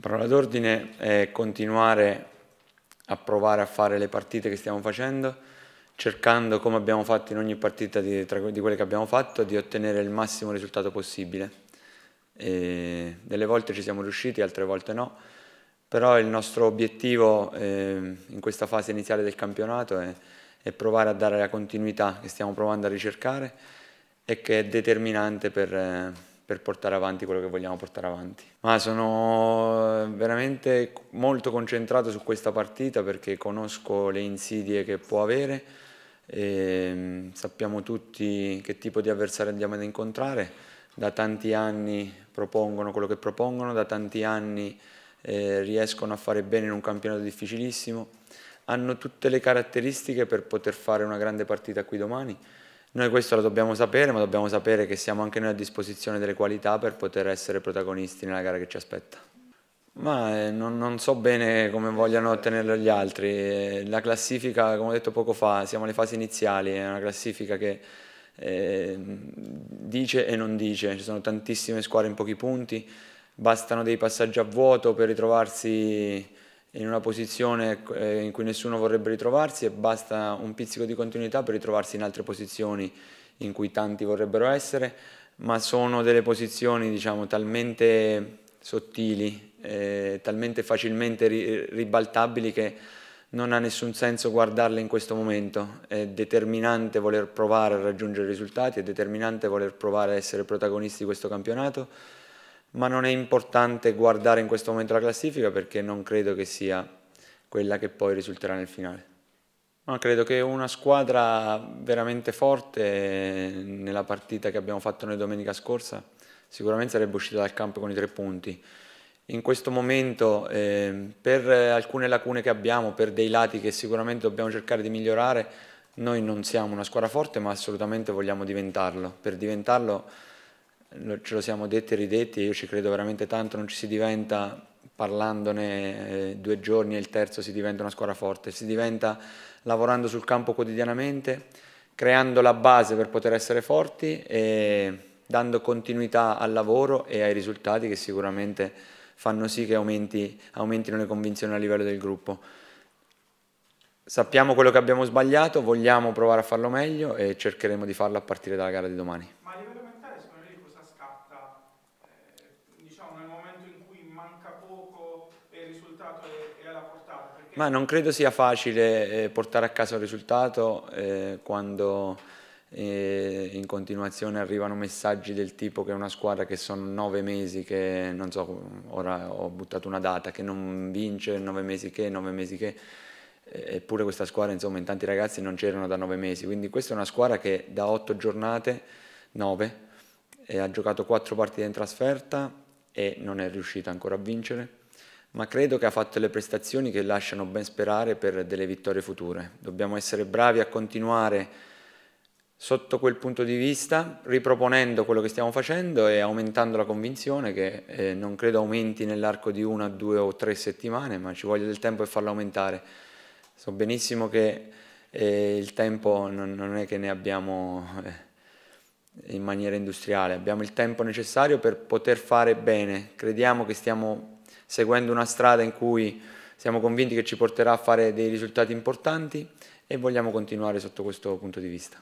La parola d'ordine è continuare a provare a fare le partite che stiamo facendo, cercando, come abbiamo fatto in ogni partita di, tra, di quelle che abbiamo fatto, di ottenere il massimo risultato possibile. E delle volte ci siamo riusciti, altre volte no, però il nostro obiettivo eh, in questa fase iniziale del campionato è, è provare a dare la continuità che stiamo provando a ricercare e che è determinante per... Eh, per portare avanti quello che vogliamo portare avanti. Ma sono eh, veramente molto concentrato su questa partita perché conosco le insidie che può avere, ehm, sappiamo tutti che tipo di avversario andiamo ad incontrare, da tanti anni propongono quello che propongono, da tanti anni eh, riescono a fare bene in un campionato difficilissimo, hanno tutte le caratteristiche per poter fare una grande partita qui domani noi questo lo dobbiamo sapere, ma dobbiamo sapere che siamo anche noi a disposizione delle qualità per poter essere protagonisti nella gara che ci aspetta. Ma eh, non, non, so bene come vogliano ottenerlo gli altri. Eh, la classifica, come ho detto poco fa, siamo alle fasi iniziali, è una classifica che eh, dice e non dice, ci sono tantissime squadre in pochi punti, bastano dei passaggi a vuoto per ritrovarsi in una posizione eh, in cui nessuno vorrebbe ritrovarsi e basta un pizzico di continuità per ritrovarsi in altre posizioni in cui tanti vorrebbero essere, ma sono delle posizioni diciamo, talmente sottili, eh, talmente facilmente ri ribaltabili che non ha nessun senso guardarle in questo momento, è determinante voler provare a raggiungere risultati, è determinante voler provare a essere protagonisti di questo campionato ma non è importante guardare in questo momento la classifica perché non credo che sia quella che poi risulterà nel finale. Ma credo che una squadra veramente forte nella partita che abbiamo fatto noi domenica scorsa sicuramente sarebbe uscita dal campo con i tre punti. In questo momento eh, per alcune lacune che abbiamo, per dei lati che sicuramente dobbiamo cercare di migliorare, noi non siamo una squadra forte ma assolutamente vogliamo diventarlo. Per diventarlo ce lo siamo detti e ridetti, io ci credo veramente tanto, non ci si diventa parlandone eh, due giorni e il terzo si diventa una squadra forte, si diventa lavorando sul campo quotidianamente, creando la base per poter essere forti e dando continuità al lavoro e ai risultati che sicuramente fanno sì che aumenti, aumentino le convinzioni a livello del gruppo. Sappiamo quello che abbiamo sbagliato, vogliamo provare a farlo meglio e cercheremo di farlo a partire dalla gara di domani. manca poco e il risultato è, è alla portata? Perché... Ma non credo sia facile eh, portare a casa un risultato eh, quando eh, in continuazione arrivano messaggi del tipo che è una squadra che sono nove mesi che, non so, ora ho buttato una data, che non vince, nove mesi che, nove mesi che eh, eppure questa squadra insomma in tanti ragazzi non c'erano da nove mesi quindi questa è una squadra che da otto giornate nove eh, ha giocato quattro partite in trasferta e non è riuscita ancora a vincere, ma credo che ha fatto le prestazioni che lasciano ben sperare per delle vittorie future. Dobbiamo essere bravi a continuare sotto quel punto di vista, riproponendo quello che stiamo facendo e aumentando la convinzione che eh, non credo aumenti nell'arco di una, due o tre settimane, ma ci voglia del tempo per farla aumentare. So benissimo che eh, il tempo non, non, è che ne abbiamo... Eh, in maniera industriale, abbiamo il tempo necessario per poter fare bene, crediamo che stiamo seguendo una strada in cui siamo convinti che ci porterà a fare dei risultati importanti e vogliamo continuare sotto questo punto di vista.